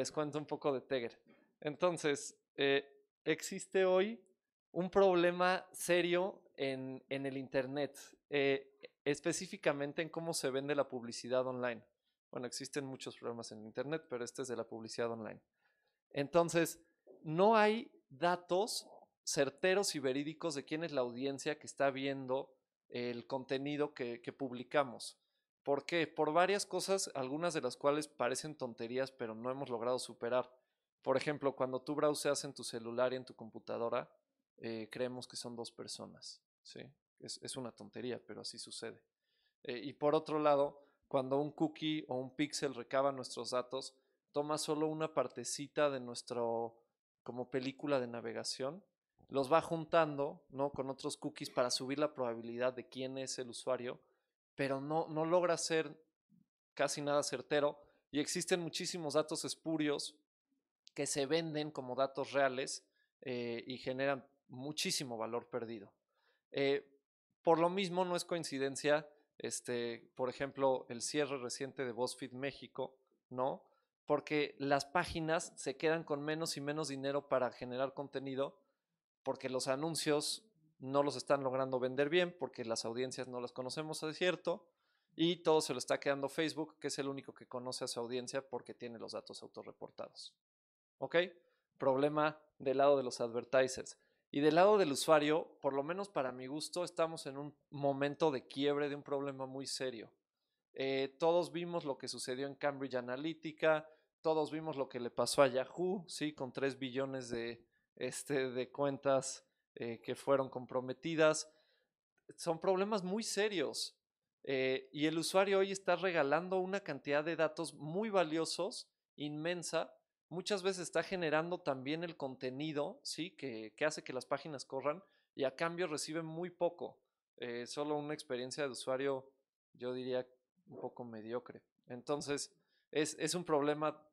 les cuento un poco de Tegger. Entonces, eh, existe hoy un problema serio en, el Internet, eh, específicamente en cómo se vende la publicidad online. Bueno, existen muchos problemas en Internet, pero este es de la publicidad online. Entonces, no hay datos certeros y verídicos de quién es la audiencia que está viendo el contenido que publicamos. ¿Por qué? Por varias cosas, algunas de las cuales parecen tonterías, pero no hemos logrado superar. Por ejemplo, cuando tú browseas en tu celular y en tu computadora, eh, creemos que son dos personas. ¿sí? Es, una tontería, pero así sucede. Eh, y por otro lado, cuando un cookie o un pixel recaba nuestros datos, toma solo una partecita de nuestro, como película de navegación, los va juntando ¿no? con otros cookies para subir la probabilidad de quién es el usuario pero no, logra ser casi nada certero y existen muchísimos datos espurios que se venden como datos reales eh, y generan muchísimo valor perdido. Eh, por lo mismo, no es coincidencia, este, por ejemplo, el cierre reciente de BuzzFeed México, ¿no? Porque las páginas se quedan con menos y menos dinero para generar contenido, porque los anuncios no los están logrando vender bien porque las audiencias no las conocemos, es cierto, y todo se lo está quedando Facebook, que es el único que conoce a su audiencia porque tiene los datos autorreportados. ¿Ok? Problema del lado de los advertisers. Y del lado del usuario, por lo menos para mi gusto, estamos en un momento de quiebre de un problema muy serio. Eh, todos vimos lo que sucedió en Cambridge Analytica, todos vimos lo que le pasó a Yahoo, ¿sí? Con 3 billones de, este, de cuentas eh, que fueron comprometidas. Son problemas muy serios eh, y el usuario hoy está regalando una cantidad de datos muy valiosos, inmensa. Muchas veces está generando también el contenido ¿sí? que, hace que las páginas corran y a cambio recibe muy poco. Eh, solo una experiencia de usuario, yo diría, un poco mediocre. Entonces, es, un problema,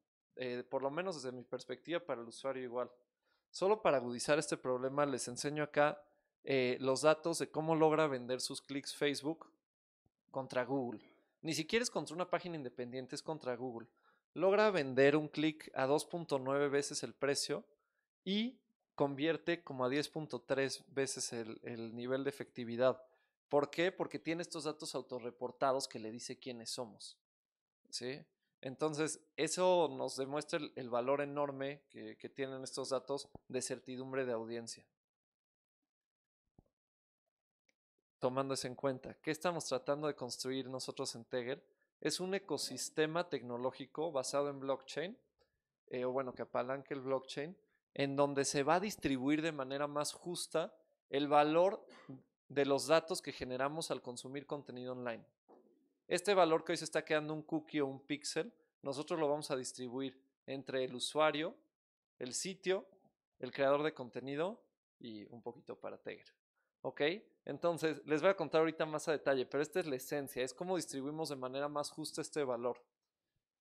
por lo menos desde mi perspectiva, para el usuario igual. Solo para agudizar este problema les enseño acá eh, los datos de cómo logra vender sus clics Facebook contra Google. Ni siquiera es contra una página independiente, es contra Google. Logra vender un clic a 2.9 veces el precio y convierte como a 10.3 veces el, el, nivel de efectividad. ¿Por qué? Porque tiene estos datos autorreportados que le dice quiénes somos. ¿Sí? Entonces, eso nos demuestra el, valor enorme que, tienen estos datos de certidumbre de audiencia. Tomando eso en cuenta, ¿qué estamos tratando de construir nosotros en Teger? Es un ecosistema tecnológico basado en blockchain, eh, o bueno, que apalanque el blockchain, en donde se va a distribuir de manera más justa el valor de los datos que generamos al consumir contenido online. Este valor que hoy se está quedando un cookie o un pixel, nosotros lo vamos a distribuir entre el usuario, el sitio, el creador de contenido y un poquito para Teger, ¿Ok? Entonces, les voy a contar ahorita más a detalle, pero esta es la esencia, es cómo distribuimos de manera más justa este valor.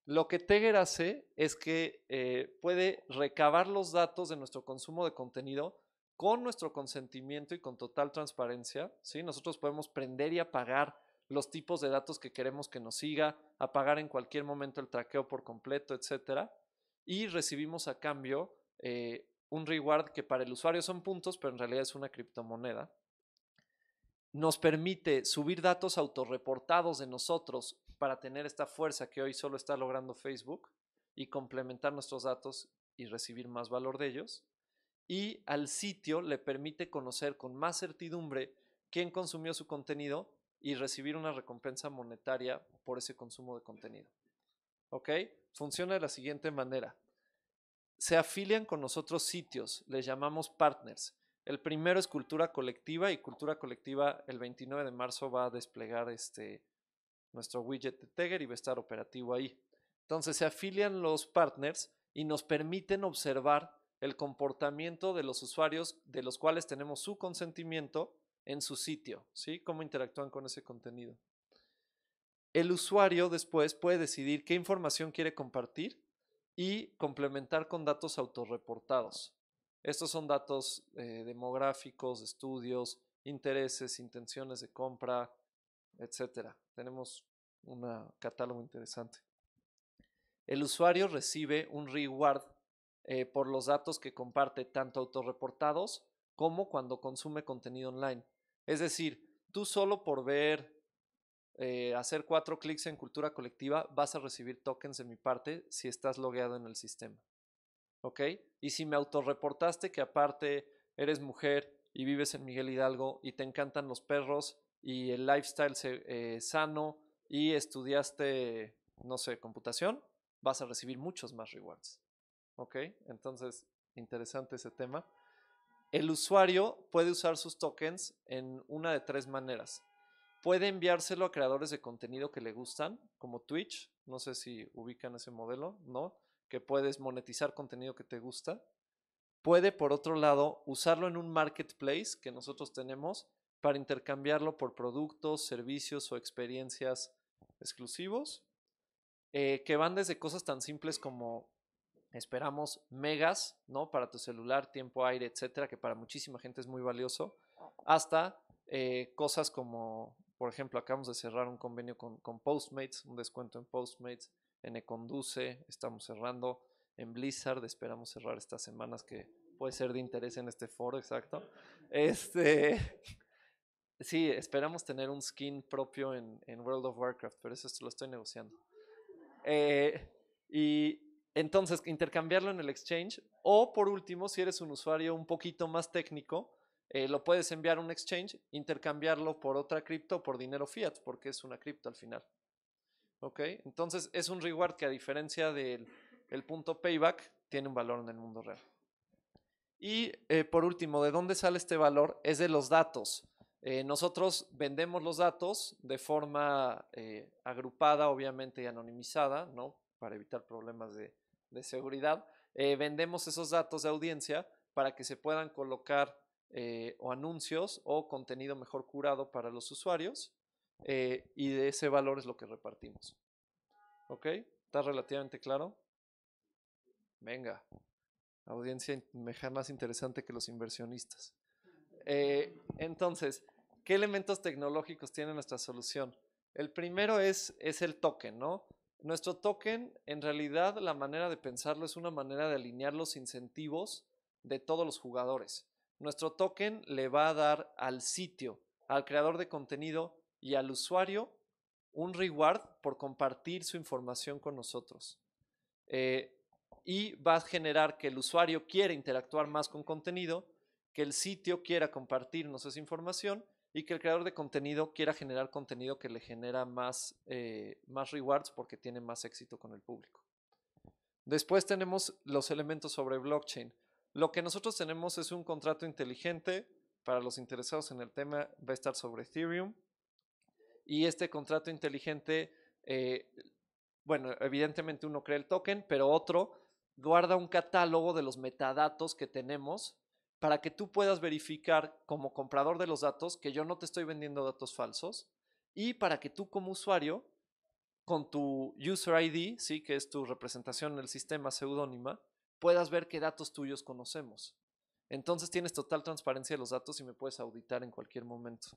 Lo que Tegger hace es que eh, puede recabar los datos de nuestro consumo de contenido con nuestro consentimiento y con total transparencia. ¿sí? Nosotros podemos prender y apagar los tipos de datos que queremos que nos siga, apagar en cualquier momento el traqueo por completo, etc. Y recibimos a cambio eh, un reward que para el usuario son puntos, pero en realidad es una criptomoneda. Nos permite subir datos autorreportados de nosotros para tener esta fuerza que hoy solo está logrando Facebook y complementar nuestros datos y recibir más valor de ellos. Y al sitio le permite conocer con más certidumbre quién consumió su contenido y recibir una recompensa monetaria por ese consumo de contenido. ¿Ok? Funciona de la siguiente manera. Se afilian con nosotros sitios, les llamamos partners. El primero es Cultura Colectiva y Cultura Colectiva el 29 de marzo va a desplegar este, nuestro widget de Tegger. y va a estar operativo ahí. Entonces se afilian los partners y nos permiten observar el comportamiento de los usuarios de los cuales tenemos su consentimiento en su sitio, ¿sí? Cómo interactúan con ese contenido. El usuario después puede decidir qué información quiere compartir y complementar con datos autorreportados. Estos son datos eh, demográficos, estudios, intereses, intenciones de compra, etc. Tenemos un catálogo interesante. El usuario recibe un reward eh, por los datos que comparte, tanto autorreportados como cuando consume contenido online. Es decir, tú solo por ver, eh, hacer cuatro clics en cultura colectiva, vas a recibir tokens de mi parte si estás logueado en el sistema. ¿Ok? Y si me autorreportaste que aparte eres mujer y vives en Miguel Hidalgo y te encantan los perros y el lifestyle eh, sano y estudiaste, no sé, computación, vas a recibir muchos más rewards. ¿Ok? Entonces, interesante ese tema. El usuario puede usar sus tokens en una de tres maneras. Puede enviárselo a creadores de contenido que le gustan, como Twitch, no sé si ubican ese modelo, ¿no? Que puedes monetizar contenido que te gusta. Puede, por otro lado, usarlo en un marketplace que nosotros tenemos para intercambiarlo por productos, servicios o experiencias exclusivos, eh, que van desde cosas tan simples como Esperamos megas, ¿no? Para tu celular, tiempo aire, etcétera, que para muchísima gente es muy valioso. Hasta eh, cosas como, por ejemplo, acabamos de cerrar un convenio con, Postmates, un descuento en Postmates, en Econduce, estamos cerrando en Blizzard, esperamos cerrar estas semanas que puede ser de interés en este foro, exacto. Este, sí, esperamos tener un skin propio en, World of Warcraft, pero eso lo estoy negociando. Eh, y, entonces, intercambiarlo en el exchange. O por último, si eres un usuario un poquito más técnico, eh, lo puedes enviar a un exchange, intercambiarlo por otra cripto, o por dinero fiat, porque es una cripto al final. ¿Ok? Entonces, es un reward que a diferencia del punto payback, tiene un valor en el mundo real. Y eh, por último, ¿de dónde sale este valor? Es de los datos. Eh, nosotros vendemos los datos de forma agrupada, obviamente, y anonimizada, ¿no? Para evitar problemas de, de seguridad, eh, vendemos esos datos de audiencia para que se puedan colocar eh, o anuncios o contenido mejor curado para los usuarios eh, y de ese valor es lo que repartimos. ¿Ok? ¿Está relativamente claro? Venga, audiencia más interesante que los inversionistas. entonces, ¿qué elementos tecnológicos tiene nuestra solución? El primero es, es el token, ¿no? Nuestro token, en realidad, la manera de pensarlo es una manera de alinear los incentivos de todos los jugadores. Nuestro token le va a dar al sitio, al creador de contenido y al usuario un reward por compartir su información con nosotros. Eh, y va a generar que el usuario quiera interactuar más con contenido, que el sitio quiera compartirnos esa información y que el creador de contenido quiera generar contenido que le genera más, eh, más rewards porque tiene más éxito con el público. Después tenemos los elementos sobre blockchain. Lo que nosotros tenemos es un contrato inteligente. Para los interesados en el tema va a estar sobre Ethereum. Y este contrato inteligente, eh, bueno, evidentemente uno crea el token, pero otro guarda un catálogo de los metadatos que tenemos para que tú puedas verificar como comprador de los datos que yo no te estoy vendiendo datos falsos y para que tú como usuario, con tu user ID, ¿sí? que es tu representación en el sistema seudónima, puedas ver qué datos tuyos conocemos. Entonces tienes total transparencia de los datos y me puedes auditar en cualquier momento.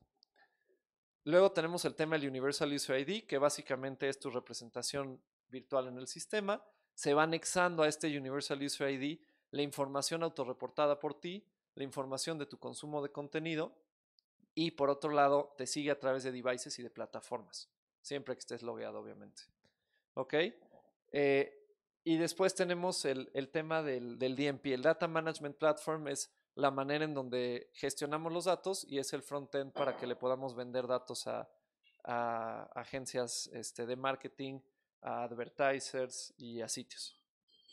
Luego tenemos el tema del Universal User ID, que básicamente es tu representación virtual en el sistema. Se va anexando a este Universal User ID la información autorreportada por ti, la información de tu consumo de contenido y por otro lado te sigue a través de devices y de plataformas, siempre que estés logueado obviamente. ¿Ok? Eh, y después tenemos el, tema del, DMP. El Data Management Platform es la manera en donde gestionamos los datos y es el front-end para que le podamos vender datos a, agencias este, de marketing, a advertisers y a sitios.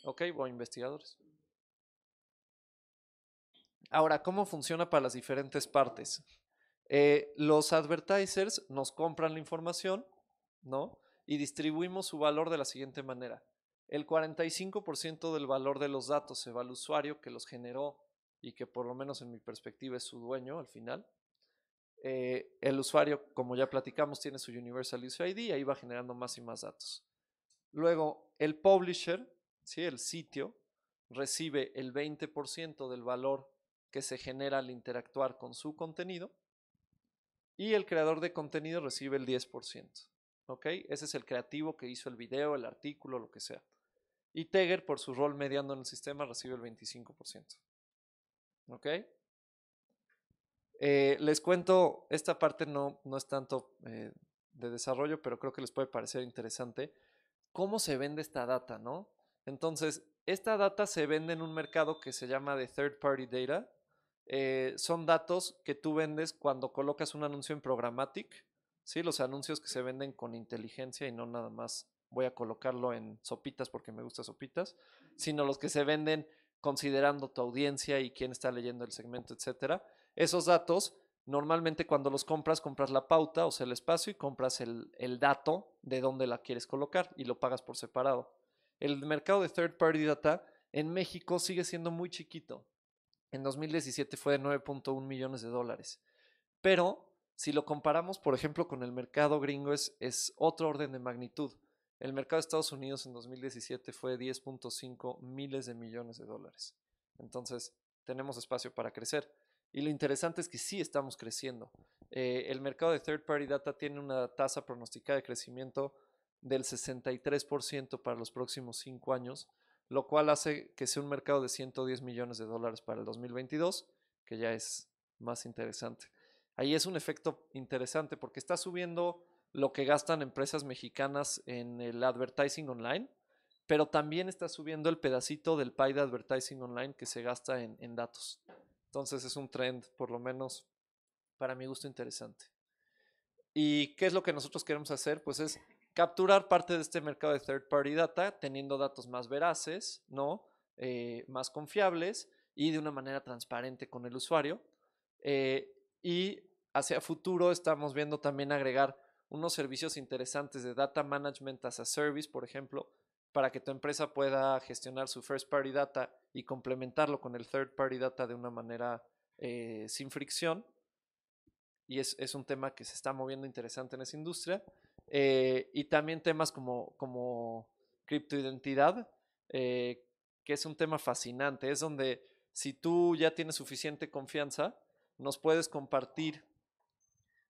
Ok, o investigadores. Ahora, ¿cómo funciona para las diferentes partes? Eh, los advertisers nos compran la información, ¿no? Y distribuimos su valor de la siguiente manera. El 45% del valor de los datos se va al usuario que los generó y que por lo menos en mi perspectiva es su dueño al final. Eh, el usuario, como ya platicamos, tiene su Universal User ID y ahí va generando más y más datos. Luego, el publisher, ¿sí? el sitio, recibe el 20% del valor que se genera al interactuar con su contenido y el creador de contenido recibe el 10%. ¿ok? Ese es el creativo que hizo el video, el artículo, lo que sea. Y Teger, por su rol mediando en el sistema, recibe el 25%. ¿ok? Eh, les cuento, esta parte no, no es tanto eh, de desarrollo, pero creo que les puede parecer interesante. ¿Cómo se vende esta data, no? Entonces, esta data se vende en un mercado que se llama de third party data, eh, son datos que tú vendes cuando colocas un anuncio en programmatic, ¿sí? los anuncios que se venden con inteligencia y no nada más voy a colocarlo en sopitas porque me gusta sopitas, sino los que se venden considerando tu audiencia y quién está leyendo el segmento, etc Esos datos, normalmente cuando los compras, compras la pauta, o sea, el espacio y compras el, el dato de dónde la quieres colocar y lo pagas por separado. El mercado de third party data en México sigue siendo muy chiquito en 2017 fue de 9.1 millones de dólares. Pero si lo comparamos, por ejemplo, con el mercado gringo, es, es otro orden de magnitud. El mercado de Estados Unidos en 2017 fue de 10.5 miles de millones de dólares. Entonces, tenemos espacio para crecer. Y lo interesante es que sí estamos creciendo. Eh, el mercado de third party data tiene una tasa pronosticada de crecimiento del 63% para los próximos cinco años, lo cual hace que sea un mercado de 110 millones de dólares para el 2022, que ya es más interesante. Ahí es un efecto interesante porque está subiendo lo que gastan empresas mexicanas en el advertising online, pero también está subiendo el pedacito del pie de advertising online que se gasta en, en datos. Entonces es un trend, por lo menos para mi gusto, interesante. ¿Y qué es lo que nosotros queremos hacer? Pues es capturar parte de este mercado de third party data teniendo datos más veraces, ¿no? Eh, más confiables y de una manera transparente con el usuario. Eh, y hacia futuro estamos viendo también agregar unos servicios interesantes de Data Management as a Service, por ejemplo, para que tu empresa pueda gestionar su first party data y complementarlo con el third party data de una manera eh, sin fricción. Y es, es un tema que se está moviendo interesante en esa industria. Eh, y también temas como, como criptoidentidad, eh, que es un tema fascinante. Es donde si tú ya tienes suficiente confianza, nos puedes compartir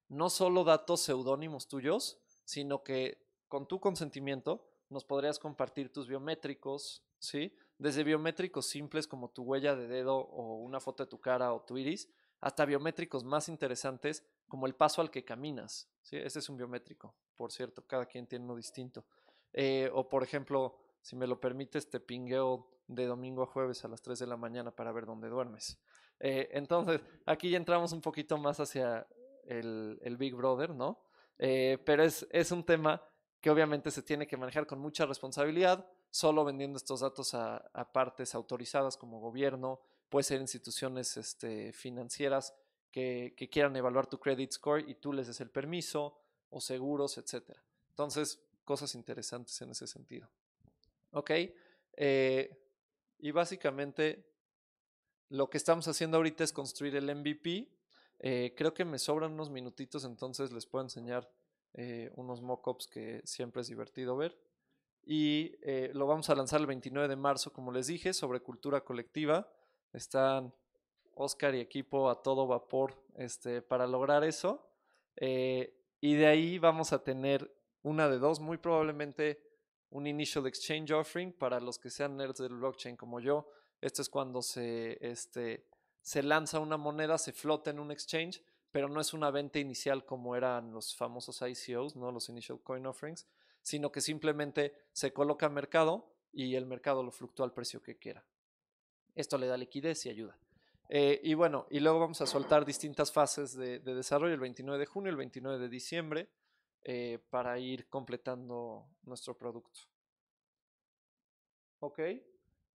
no solo datos seudónimos tuyos, sino que con tu consentimiento nos podrías compartir tus biométricos, ¿sí? Desde biométricos simples como tu huella de dedo o una foto de tu cara o tu iris, hasta biométricos más interesantes como el paso al que caminas. Ese es un biométrico, por cierto, cada quien tiene uno distinto. Eh, o por ejemplo, si me lo permites, te pingueo de domingo a jueves a las 3 de la mañana para ver dónde duermes. Eh, entonces, aquí ya entramos un poquito más hacia el, Big Brother, ¿no? Eh, pero es, es un tema que obviamente se tiene que manejar con mucha responsabilidad, solo vendiendo estos datos a partes autorizadas como gobierno, puede ser instituciones este, financieras que, quieran evaluar tu credit score y tú les des el permiso, o seguros, etc. Entonces, cosas interesantes en ese sentido. ¿Ok? Eh, y básicamente, lo que estamos haciendo ahorita es construir el MVP. Eh, creo que me sobran unos minutitos, entonces les puedo enseñar eh, unos mockups que siempre es divertido ver. Y eh, lo vamos a lanzar el 29 de marzo, como les dije, sobre cultura colectiva. Están Oscar y equipo a todo vapor este, para lograr eso. Eh, y de ahí vamos a tener una de dos, muy probablemente un Initial Exchange Offering para los que sean nerds del blockchain como yo. Esto es cuando se, este, se lanza una moneda, se flota en un exchange, pero no es una venta inicial como eran los famosos ICOs, ¿no? los Initial Coin Offerings, sino que simplemente se coloca al mercado y el mercado lo fluctúa al precio que quiera. Esto le da liquidez y ayuda. Eh, y bueno, y luego vamos a soltar distintas fases de, desarrollo el 29 de junio, el 29 de diciembre, eh, para ir completando nuestro producto. Ok,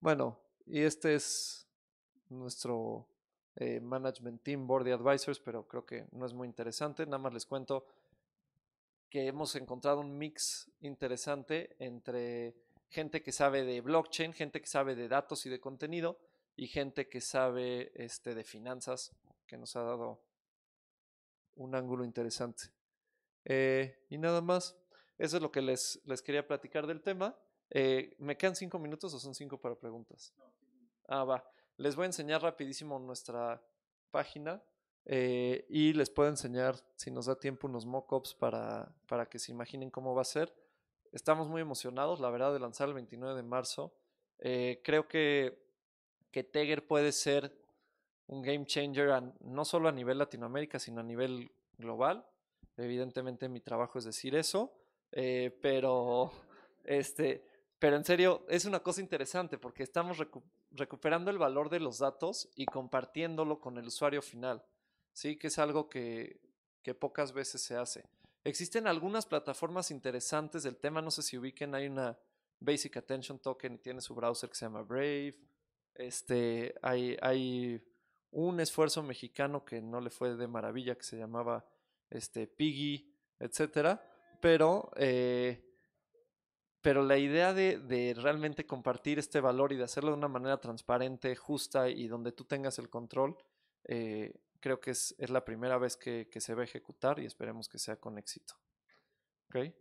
bueno, y este es nuestro eh, Management Team Board de Advisors, pero creo que no es muy interesante. Nada más les cuento que hemos encontrado un mix interesante entre gente que sabe de blockchain, gente que sabe de datos y de contenido, y gente que sabe este, de finanzas, que nos ha dado un ángulo interesante. Eh, y nada más, eso es lo que les, quería platicar del tema. Eh, ¿Me quedan cinco minutos o son cinco para preguntas? Ah, va. Les voy a enseñar rapidísimo nuestra página eh, y les puedo enseñar, si nos da tiempo, unos mockups para, para que se imaginen cómo va a ser. Estamos muy emocionados, la verdad, de lanzar el 29 de marzo. creo que que Teger puede ser un game changer no solo a nivel Latinoamérica, sino a nivel global. Evidentemente mi trabajo es decir eso, eh, pero, este, pero en serio es una cosa interesante porque estamos recuperando el valor de los datos y compartiéndolo con el usuario final, ¿sí? que es algo que, que pocas veces se hace. Existen algunas plataformas interesantes del tema, no sé si ubiquen, hay una Basic Attention Token y tiene su browser que se llama Brave. Este, hay, un esfuerzo mexicano que no le fue de maravilla, que se llamaba este, Piggy, etcétera, pero, eh, pero la idea de, de, realmente compartir este valor y de hacerlo de una manera transparente, justa y donde tú tengas el control, eh, creo que es, la primera vez que, que, se va a ejecutar y esperemos que sea con éxito. ¿Okay?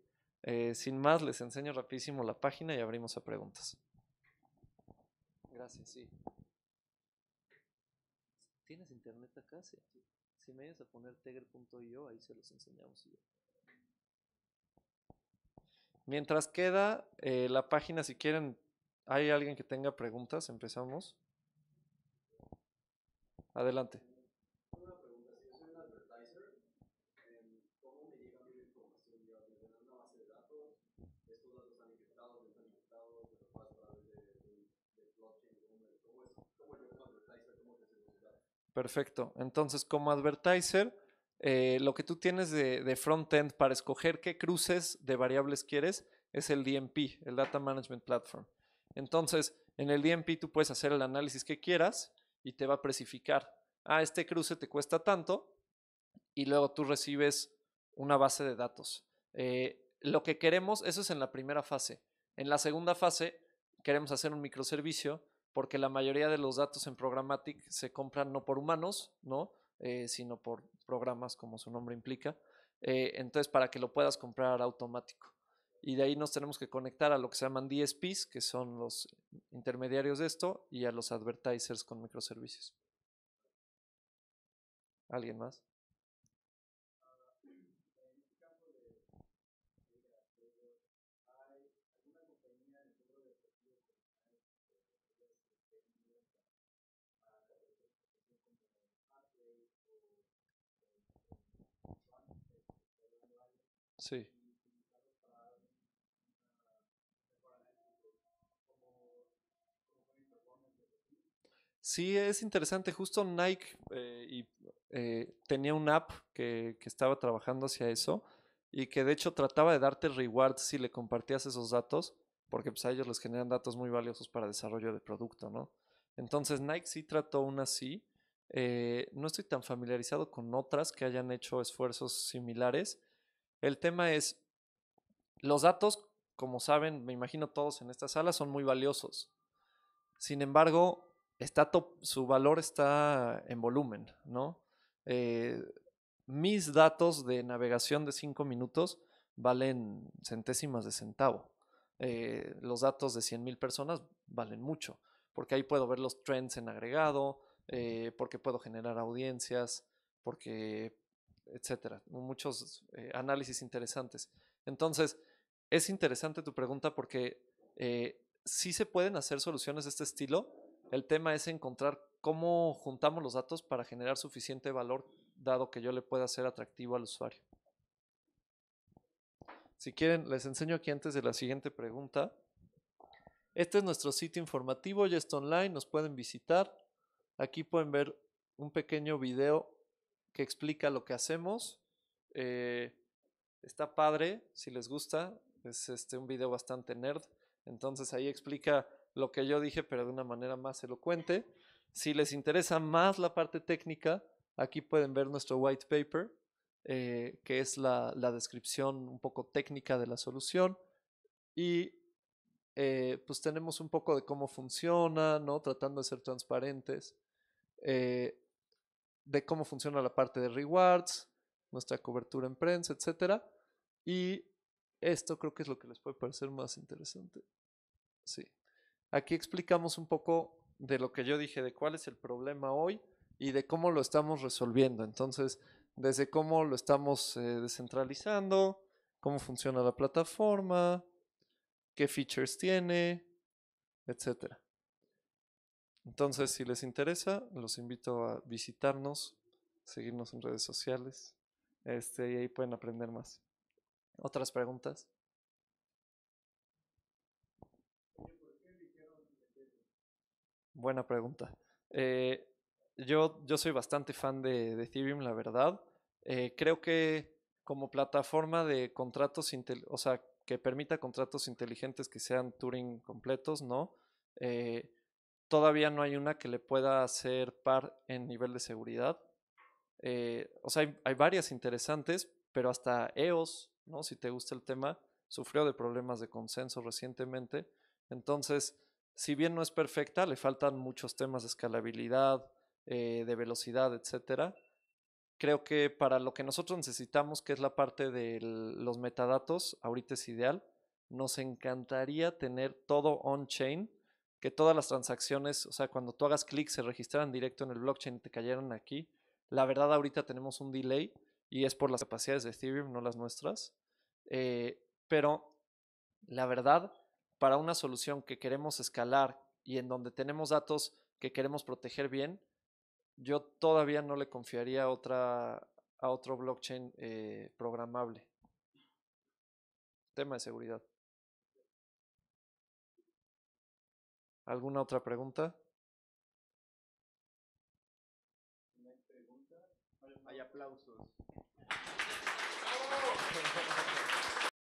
Eh, sin más, les enseño rapidísimo la página y abrimos a preguntas. Gracias, sí. ¿Tienes internet acá? Si me ayudas a poner teger.io, ahí se los enseñamos. Mientras queda eh, la página, si quieren, hay alguien que tenga preguntas, empezamos. Adelante. Perfecto. Entonces, como advertiser, eh, lo que tú tienes de, front-end para escoger qué cruces de variables quieres es el DMP, el Data Management Platform. Entonces, en el DMP tú puedes hacer el análisis que quieras y te va a precificar. Ah, este cruce te cuesta tanto y luego tú recibes una base de datos. Eh, lo que queremos, eso es en la primera fase. En la segunda fase queremos hacer un microservicio porque la mayoría de los datos en programmatic se compran no por humanos, ¿no? Eh, sino por programas como su nombre implica. Eh, entonces, para que lo puedas comprar automático. Y de ahí nos tenemos que conectar a lo que se llaman DSPs, que son los intermediarios de esto, y a los advertisers con microservicios. ¿Alguien más? Sí. Sí, es interesante. Justo Nike eh, y, eh, tenía una app que, estaba trabajando hacia eso y que de hecho trataba de darte rewards si le compartías esos datos, porque pues, a ellos les generan datos muy valiosos para desarrollo de producto, ¿no? Entonces Nike sí trató una así. Eh, no estoy tan familiarizado con otras que hayan hecho esfuerzos similares, el tema es, los datos, como saben, me imagino todos en esta sala, son muy valiosos. Sin embargo, su valor está en volumen, ¿no? Eh, mis datos de navegación de 5 minutos valen centésimas de centavo. Eh, los datos de 100.000 personas valen mucho, porque ahí puedo ver los trends en agregado, eh, porque puedo generar audiencias, porque etcétera. Muchos eh, análisis interesantes. Entonces, es interesante tu pregunta porque eh, si se pueden hacer soluciones de este estilo. El tema es encontrar cómo juntamos los datos para generar suficiente valor, dado que yo le pueda ser atractivo al usuario. Si quieren, les enseño aquí antes de la siguiente pregunta. Este es nuestro sitio informativo, ya está online, nos pueden visitar. Aquí pueden ver un pequeño video que explica lo que hacemos. Eh, está padre, si les gusta. Es este, un video bastante nerd. Entonces ahí explica lo que yo dije, pero de una manera más elocuente. Si les interesa más la parte técnica, aquí pueden ver nuestro white paper, eh, que es la, descripción un poco técnica de la solución. Y eh, pues tenemos un poco de cómo funciona, ¿no? Tratando de ser transparentes de cómo funciona la parte de rewards, nuestra cobertura en prensa, etc. Y esto creo que es lo que les puede parecer más interesante. Sí. Aquí explicamos un poco de lo que yo dije, de cuál es el problema hoy y de cómo lo estamos resolviendo. Entonces, desde cómo lo estamos eh, descentralizando, cómo funciona la plataforma, qué features tiene, etcétera. Entonces, si les interesa, los invito a visitarnos, seguirnos en redes sociales, este, y ahí pueden aprender más. ¿Otras preguntas? Buena pregunta. Eh, yo, yo, soy bastante fan de, de la verdad. Eh, creo que como plataforma de contratos, o sea, que permita contratos inteligentes que sean Turing completos, ¿no? Eh, todavía no hay una que le pueda hacer par en nivel de seguridad. Eh, o sea, hay, varias interesantes, pero hasta EOS, ¿no? si te gusta el tema, sufrió de problemas de consenso recientemente. Entonces, si bien no es perfecta, le faltan muchos temas de escalabilidad, eh, de velocidad, etcétera. Creo que para lo que nosotros necesitamos, que es la parte de los metadatos, ahorita es ideal. Nos encantaría tener todo on-chain que todas las transacciones, o sea, cuando tú hagas clic, se registraran directo en el blockchain y te cayeron aquí. La verdad, ahorita tenemos un delay y es por las capacidades de Ethereum, no las nuestras. Eh, pero la verdad, para una solución que queremos escalar y en donde tenemos datos que queremos proteger bien, yo todavía no le confiaría a, otro blockchain eh, programable. Tema de seguridad. ¿Alguna otra pregunta? Hay aplausos.